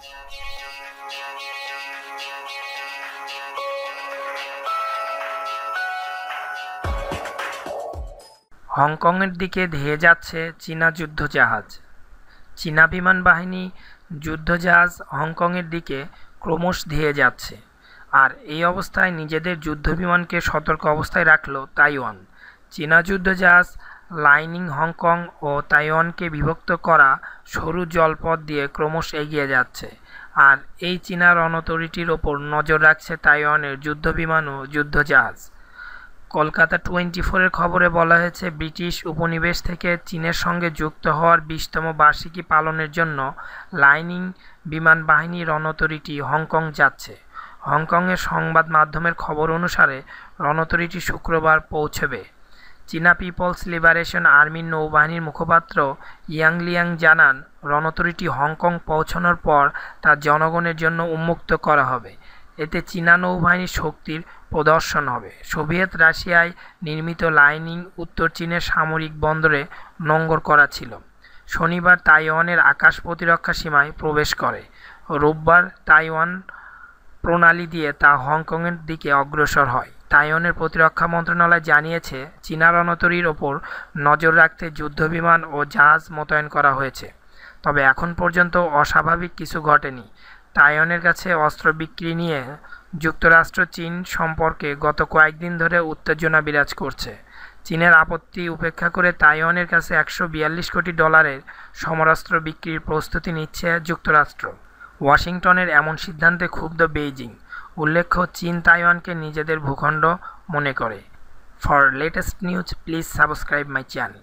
হংকংয়ের দিকে ধেয়ে যাচ্ছে চীনা যুদ্ধজাহাজ চীনা বিমান বাহিনী যুদ্ধজাহাজ হংকংয়ের দিকে ক্রমশ ধেয়ে যাচ্ছে আর এই অবস্থায় নিজেদের যুদ্ধবিমানকে সতর্ক অবস্থায় রাখল তাইওয়ান চীনা যুদ্ধজাহাজ লাইনিং হংকং ও তাইওয়ানকে বিভক্ত করা সরু জলপথ দিয়ে ক্রমশ এগিয়ে যাচ্ছে আর এই চীনা রণতরীটির ওপর নজর রাখছে তাইওয়ানের যুদ্ধবিমান ও যুদ্ধজাহাজ কলকাতা টোয়েন্টি ফোরের খবরে বলা হয়েছে ব্রিটিশ উপনিবেশ থেকে চীনের সঙ্গে যুক্ত হওয়ার বিশতম বার্ষিকী পালনের জন্য লাইনিং বিমান বাহিনী রণতরীটি হংকং যাচ্ছে হংকংয়ের সংবাদ মাধ্যমের খবর অনুসারে রণতরীটি শুক্রবার পৌঁছবে চীনা পিপলস লিবারেশন আর্মির নৌবাহিনীর মুখপাত্র ইয়াংলিয়াং জানান রণতরীটি হংকং পৌঁছানোর পর তা জনগণের জন্য উন্মুক্ত করা হবে এতে চীনা নৌবাহিনীর শক্তির প্রদর্শন হবে সোভিয়েত রাশিয়ায় নির্মিত লাইনিং উত্তর চীনের সামরিক বন্দরে নঙ্গর করা ছিল শনিবার তাইওয়ানের আকাশ প্রতিরক্ষা সীমায় প্রবেশ করে রোববার তাইওয়ান প্রণালী দিয়ে তা হংকংয়ের দিকে অগ্রসর হয় তাইওয়ানের প্রতিরক্ষা মন্ত্রণালয় জানিয়েছে চীনা রণতরীর ওপর নজর রাখতে যুদ্ধবিমান ও জাহাজ মোতায়েন করা হয়েছে তবে এখন পর্যন্ত অস্বাভাবিক কিছু ঘটেনি তাইওয়ানের কাছে অস্ত্র বিক্রি নিয়ে যুক্তরাষ্ট্র চীন সম্পর্কে গত কয়েকদিন ধরে উত্তেজনা বিরাজ করছে চীনের আপত্তি উপেক্ষা করে তাইওয়ানের কাছে একশো বিয়াল্লিশ কোটি ডলারের সমরাস্ত্র বিক্রির প্রস্তুতি নিচ্ছে যুক্তরাষ্ট্র ওয়াশিংটনের এমন সিদ্ধান্তে ক্ষুব্ধ বেইজিং উল্লেখ্য চীন তাইওয়ানকে নিজেদের ভূখণ্ড মনে করে for latest news please subscribe my channel